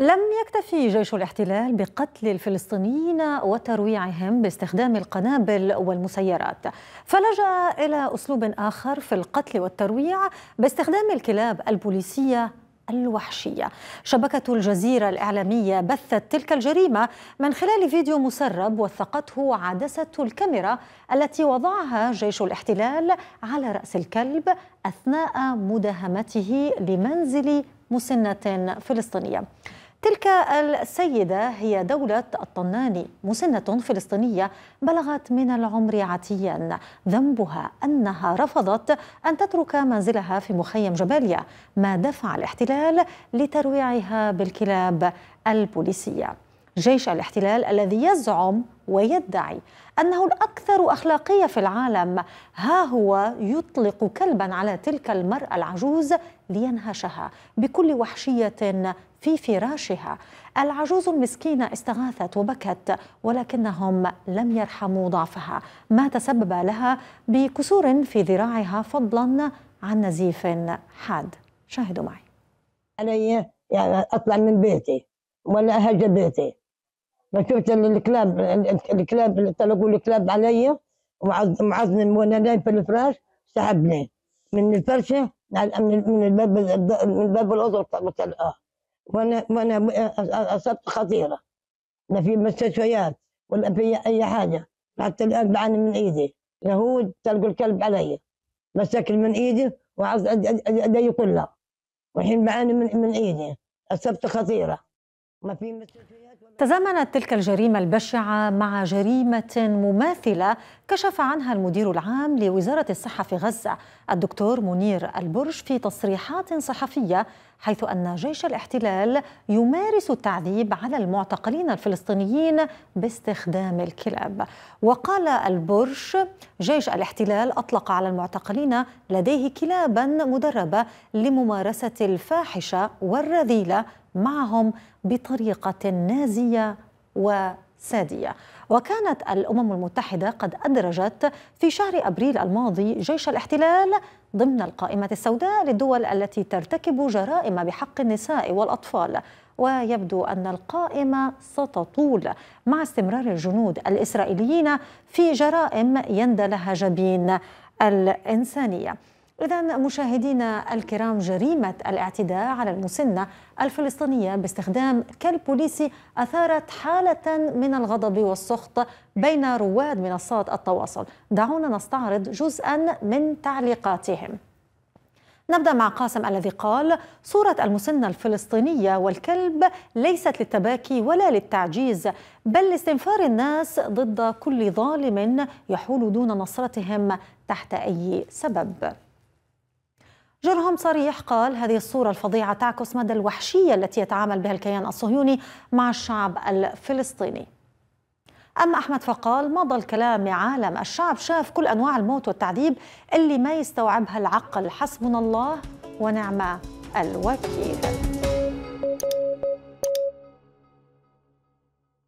لم يكتفي جيش الاحتلال بقتل الفلسطينيين وترويعهم باستخدام القنابل والمسيرات فلجا الى اسلوب اخر في القتل والترويع باستخدام الكلاب البوليسيه الوحشيه شبكه الجزيره الاعلاميه بثت تلك الجريمه من خلال فيديو مسرب وثقته عدسه الكاميرا التي وضعها جيش الاحتلال على راس الكلب اثناء مداهمته لمنزل مسنه فلسطينيه تلك السيدة هي دولة الطناني مسنة فلسطينية بلغت من العمر عتيا ذنبها أنها رفضت أن تترك منزلها في مخيم جباليا ما دفع الاحتلال لترويعها بالكلاب البوليسية جيش الاحتلال الذي يزعم ويدعي أنه الأكثر أخلاقية في العالم ها هو يطلق كلبا على تلك المرأة العجوز لينهشها بكل وحشية في فراشها العجوز المسكينة استغاثت وبكت ولكنهم لم يرحموا ضعفها ما تسبب لها بكسور في ذراعها فضلا عن نزيف حاد شاهدوا معي أنا إيه؟ يعني أطلع من بيتي ولا أهج بيتي فشفت الكلاب الكلاب اللي طلقوا الكلاب علي ومعظم وانا نايم في الفراش سحبني من الفرشه من الباب من الباب الاوضه وانا وانا اصبت خطيره لا في مستشفيات ولا في اي حاجه حتى الان بعاني من ايدي يهود تلقوا الكلب علي مسكن من ايدي وعض يدي كلها والحين بعاني من من ايدي اصبت خطيره ما في مستشفيات تزامنت تلك الجريمة البشعة مع جريمة مماثلة كشف عنها المدير العام لوزارة الصحة في غزة الدكتور منير البرج في تصريحات صحفية حيث أن جيش الاحتلال يمارس التعذيب على المعتقلين الفلسطينيين باستخدام الكلاب وقال البرش جيش الاحتلال أطلق على المعتقلين لديه كلابا مدربة لممارسة الفاحشة والرذيلة معهم بطريقة نازية و سادية وكانت الأمم المتحدة قد أدرجت في شهر أبريل الماضي جيش الاحتلال ضمن القائمة السوداء للدول التي ترتكب جرائم بحق النساء والأطفال ويبدو أن القائمة ستطول مع استمرار الجنود الإسرائيليين في جرائم يندلها جبين الإنسانية إذا مشاهدينا الكرام جريمة الاعتداء على المسنة الفلسطينية باستخدام كلب بوليسي أثارت حالة من الغضب والسخط بين رواد منصات التواصل دعونا نستعرض جزءا من تعليقاتهم نبدأ مع قاسم الذي قال صورة المسنة الفلسطينية والكلب ليست للتباكي ولا للتعجيز بل لاستنفار الناس ضد كل ظالم يحول دون نصرتهم تحت أي سبب جرهم صريح قال هذه الصورة الفظيعة تعكس مدى الوحشية التي يتعامل بها الكيان الصهيوني مع الشعب الفلسطيني أما أحمد فقال مضى الكلام يا عالم الشعب شاف كل أنواع الموت والتعذيب اللي ما يستوعبها العقل حسبنا الله ونعم الوكيل